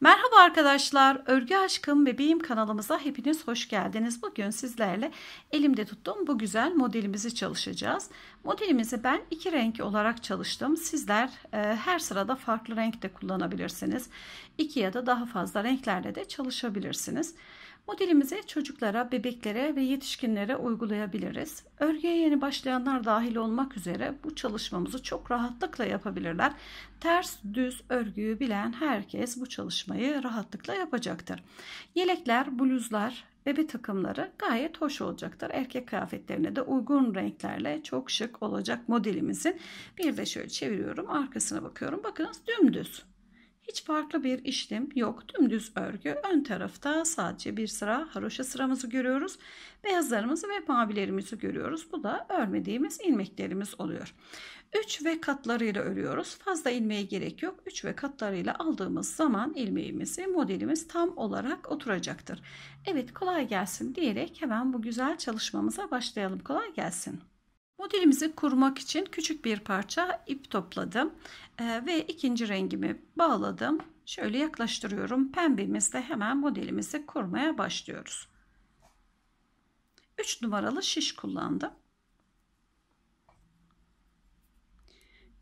Merhaba arkadaşlar, Örgü Aşkım Bebeğim kanalımıza hepiniz hoş geldiniz. Bugün sizlerle elimde tuttuğum bu güzel modelimizi çalışacağız. Modelimizi ben iki renk olarak çalıştım. Sizler e, her sırada farklı renkte kullanabilirsiniz. İki ya da daha fazla renklerle de çalışabilirsiniz. Modelimizi çocuklara, bebeklere ve yetişkinlere uygulayabiliriz. Örgüye yeni başlayanlar dahil olmak üzere bu çalışmamızı çok rahatlıkla yapabilirler. Ters düz örgüyü bilen herkes bu çalışmayı rahatlıkla yapacaktır. Yelekler, bluzlar, bebe takımları gayet hoş olacaktır. Erkek kıyafetlerine de uygun renklerle çok şık olacak modelimizin. Bir de şöyle çeviriyorum arkasına bakıyorum. Bakınız dümdüz. Hiç farklı bir işlem yok. Dümdüz örgü. Ön tarafta sadece bir sıra haroşa sıramızı görüyoruz. Beyazlarımızı ve mavilerimizi görüyoruz. Bu da örmediğimiz ilmeklerimiz oluyor. 3 ve katlarıyla örüyoruz. Fazla ilmeğe gerek yok. 3 ve katlarıyla aldığımız zaman ilmeğimizi modelimiz tam olarak oturacaktır. Evet kolay gelsin diyerek hemen bu güzel çalışmamıza başlayalım. Kolay gelsin. Modelimizi kurmak için küçük bir parça ip topladım. Ee, ve ikinci rengimi bağladım. Şöyle yaklaştırıyorum. Pembemizle hemen modelimizi kurmaya başlıyoruz. 3 numaralı şiş kullandım.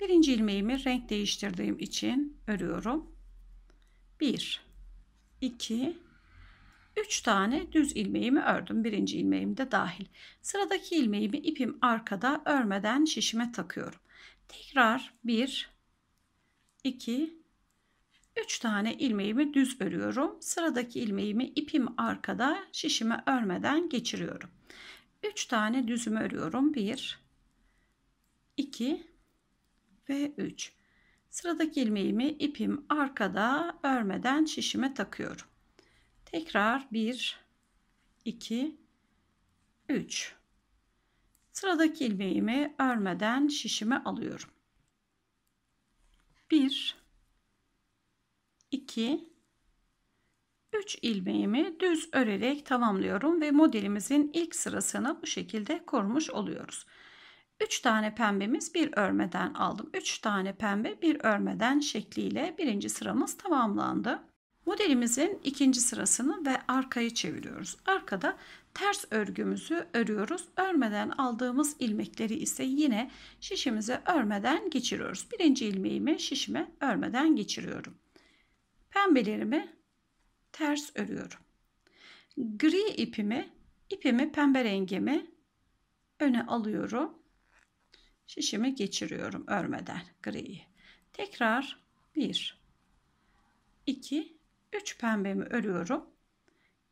Birinci ilmeğimi renk değiştirdiğim için örüyorum. 1 2 3 tane düz ilmeğimi ördüm. Birinci ilmeğim de dahil. Sıradaki ilmeğimi ipim arkada örmeden şişime takıyorum. Tekrar 1 2, 3 tane ilmeğimi düz örüyorum. Sıradaki ilmeğimi ipim arkada şişime örmeden geçiriyorum. 3 tane düzümü örüyorum. 1, 2 ve 3. Sıradaki ilmeğimi ipim arkada örmeden şişime takıyorum. Tekrar 1, 2, 3. Sıradaki ilmeğimi örmeden şişime alıyorum. 1 2 3 ilmeğimi düz örerek tamamlıyorum ve modelimizin ilk sırasını bu şekilde kurmuş oluyoruz. 3 tane pembemiz bir örmeden aldım. 3 tane pembe bir örmeden şekliyle birinci sıramız tamamlandı. Modelimizin ikinci sırasını ve arkayı çeviriyoruz. Arkada ters örgümüzü örüyoruz. Örmeden aldığımız ilmekleri ise yine şişimize örmeden geçiriyoruz. Birinci ilmeğimi şişime örmeden geçiriyorum. Pembelerimi ters örüyorum. Gri ipimi, ipimi pembe rengimi öne alıyorum. Şişimi geçiriyorum örmeden griyi. Tekrar 1 2 3 pembemi örüyorum.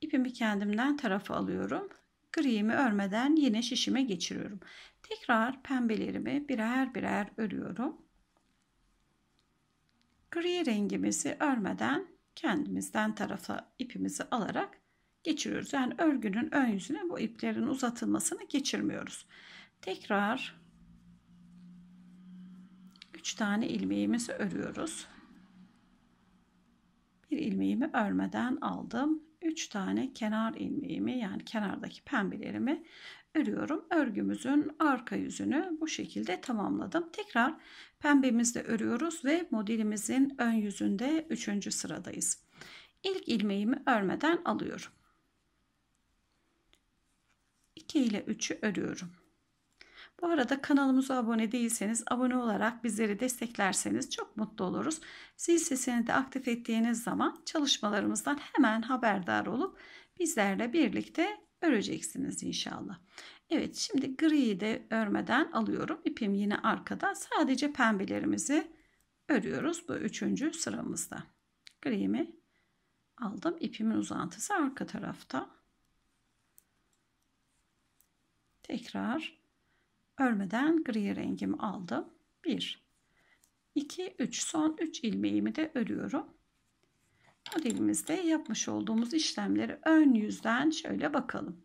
İpimi kendimden tarafa alıyorum. griyimi örmeden yine şişime geçiriyorum. Tekrar pembelerimi birer birer örüyorum. Gri rengimizi örmeden kendimizden tarafa ipimizi alarak geçiriyoruz. Yani örgünün ön yüzüne bu iplerin uzatılmasını geçirmiyoruz. Tekrar 3 tane ilmeğimizi örüyoruz. Bir ilmeğimi örmeden aldım. 3 tane kenar ilmeğimi yani kenardaki pembelerimi örüyorum. Örgümüzün arka yüzünü bu şekilde tamamladım. Tekrar pembemizle örüyoruz ve modelimizin ön yüzünde 3. sıradayız. İlk ilmeğimi örmeden alıyorum. 2 ile 3'ü örüyorum. Bu arada kanalımıza abone değilseniz abone olarak bizleri desteklerseniz çok mutlu oluruz. Zil sesini de aktif ettiğiniz zaman çalışmalarımızdan hemen haberdar olup bizlerle birlikte öreceksiniz inşallah. Evet şimdi griyi de örmeden alıyorum. İpim yine arkada. Sadece pembelerimizi örüyoruz bu üçüncü sıramızda. Griyimi aldım. İpimin uzantısı arka tarafta. Tekrar Örmeden gri rengimi aldım. 1, 2, 3. Son 3 ilmeğimi de örüyorum. Modelimizde yapmış olduğumuz işlemleri ön yüzden şöyle bakalım.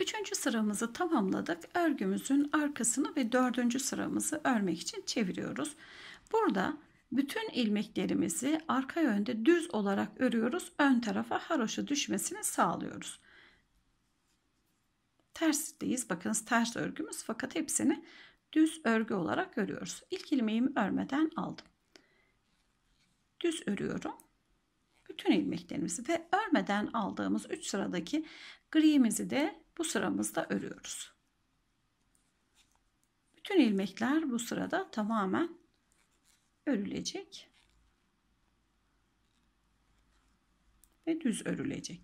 Üçüncü sıramızı tamamladık. Örgümüzün arkasını ve dördüncü sıramızı örmek için çeviriyoruz. Burada bütün ilmeklerimizi arka yönde düz olarak örüyoruz. Ön tarafa haroşa düşmesini sağlıyoruz tersteyiz. Bakınız ters örgümüz fakat hepsini düz örgü olarak örüyoruz. İlk ilmeğimi örmeden aldım. Düz örüyorum. Bütün ilmeklerimizi ve örmeden aldığımız 3 sıradaki grimizi de bu sıramızda örüyoruz. Bütün ilmekler bu sırada tamamen örülecek. Ve düz örülecek.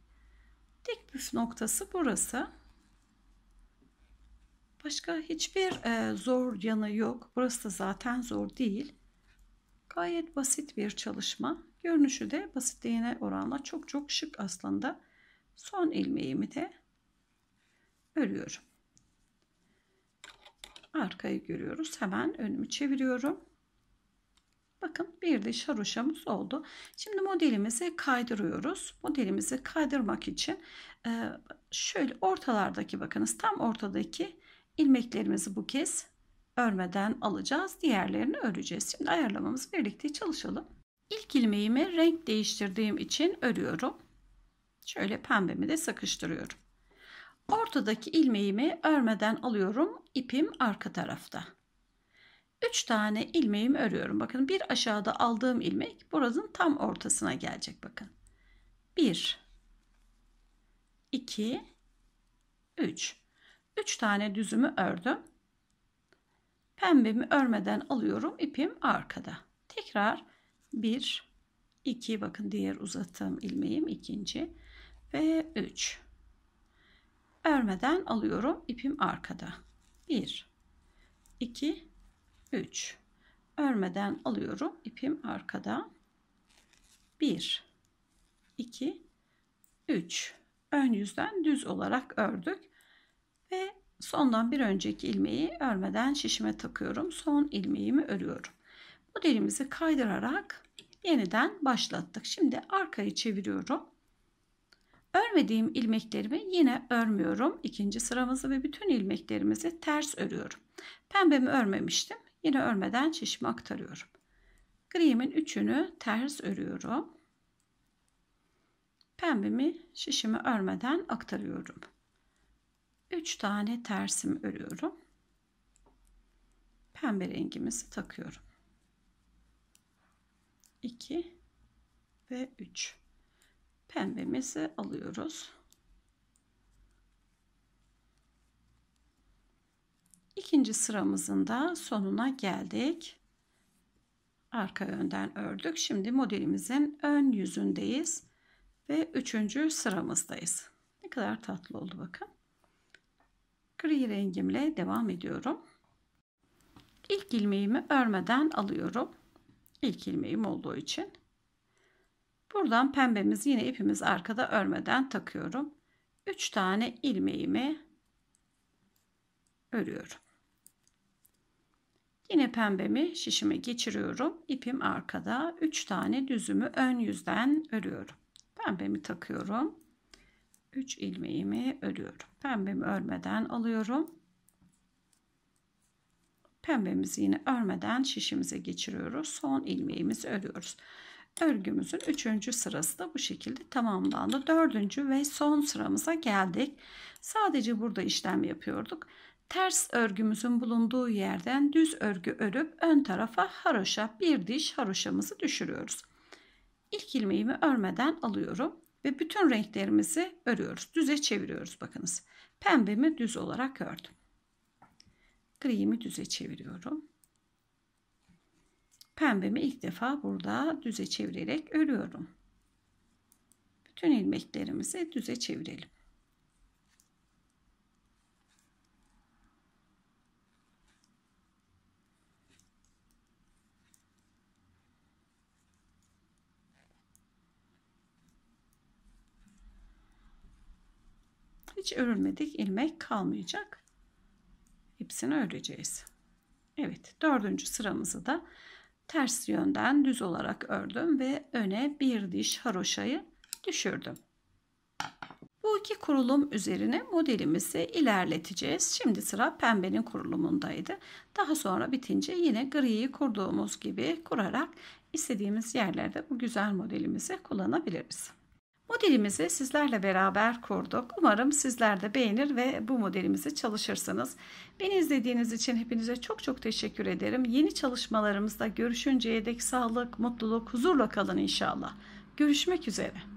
Tek püf noktası burası. Başka hiçbir e, zor yanı yok. Burası da zaten zor değil. Gayet basit bir çalışma. Görünüşü de basitliğine oranla çok çok şık aslında. Son ilmeğimi de örüyorum. Arkayı görüyoruz. Hemen önümü çeviriyorum. Bakın bir de şaruşamız oldu. Şimdi modelimizi kaydırıyoruz. Modelimizi kaydırmak için e, şöyle ortalardaki bakınız tam ortadaki ilmeklerimizi bu kez örmeden alacağız. Diğerlerini öreceğiz. Şimdi ayarlamamız birlikte çalışalım. İlk ilmeğimi renk değiştirdiğim için örüyorum. Şöyle pembemi de sıkıştırıyorum. Ortadaki ilmeğimi örmeden alıyorum. İpim arka tarafta. 3 tane ilmeğimi örüyorum. Bakın bir aşağıda aldığım ilmek buranın tam ortasına gelecek bakın. 1 2 3 3 tane düzümü ördüm. Pembemi örmeden alıyorum. ipim arkada. Tekrar 1 2 bakın diğer uzattığım ilmeğim ikinci ve 3 örmeden alıyorum ipim arkada 1 2 3 örmeden alıyorum ipim arkada 1 2 3 ön yüzden düz olarak ördük ve sondan bir önceki ilmeği örmeden şişime takıyorum. Son ilmeğimi örüyorum. Modelimizi kaydırarak yeniden başlattık. Şimdi arkayı çeviriyorum. Örmediğim ilmeklerimi yine örmüyorum. İkinci sıramızı ve bütün ilmeklerimizi ters örüyorum. Pembemi örmemiştim. Yine örmeden şişimi aktarıyorum. Grimin üçünü ters örüyorum. Pembemi şişimi örmeden aktarıyorum. 3 tane tersim örüyorum. Pembe rengimizi takıyorum. 2 ve 3 pembemizi alıyoruz. İkinci sıramızın da sonuna geldik. Arka önden ördük. Şimdi modelimizin ön yüzündeyiz ve üçüncü sıramızdayız. Ne kadar tatlı oldu bakın gri rengimle devam ediyorum. İlk ilmeğimi örmeden alıyorum. İlk ilmeğim olduğu için. Buradan pembemiz yine ipimiz arkada örmeden takıyorum. 3 tane ilmeğimi örüyorum. Yine pembemi şişime geçiriyorum. İpim arkada. 3 tane düzümü ön yüzden örüyorum. Pembemi takıyorum. 3 ilmeğimi örüyorum. Pembemi örmeden alıyorum. Pembemizi yine örmeden şişimize geçiriyoruz. Son ilmeğimizi örüyoruz. Örgümüzün 3. sırası da bu şekilde tamamlandı. 4. ve son sıramıza geldik. Sadece burada işlem yapıyorduk. Ters örgümüzün bulunduğu yerden düz örgü örüp ön tarafa haroşa bir diş haroşamızı düşürüyoruz. İlk ilmeğimi örmeden alıyorum ve bütün renklerimizi örüyoruz. Düze çeviriyoruz bakınız. Pembemi düz olarak ördüm. Gri'mi düze çeviriyorum. Pembemi ilk defa burada düze çevirerek örüyorum. Bütün ilmeklerimizi düze çevirelim. hiç örülmedik ilmek kalmayacak. Hepsini öreceğiz. Evet dördüncü sıramızı da ters yönden düz olarak ördüm ve öne bir diş haroşayı düşürdüm. Bu iki kurulum üzerine modelimizi ilerleteceğiz. Şimdi sıra pembenin kurulumundaydı. Daha sonra bitince yine griyi kurduğumuz gibi kurarak istediğimiz yerlerde bu güzel modelimizi kullanabiliriz. Modelimizi sizlerle beraber kurduk. Umarım sizler de beğenir ve bu modelimizi çalışırsınız. Beni izlediğiniz için hepinize çok çok teşekkür ederim. Yeni çalışmalarımızda görüşünceye dek sağlık, mutluluk, huzurla kalın inşallah. Görüşmek üzere.